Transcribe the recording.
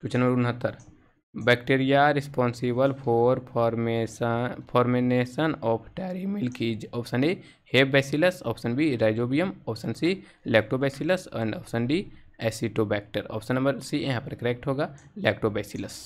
question number उनहत्तर bacteria responsible for formation formation of dairy milk is option A हेप bacillus option B rhizobium option C lactobacillus and option D acetobacter option number C यहाँ पर correct होगा lactobacillus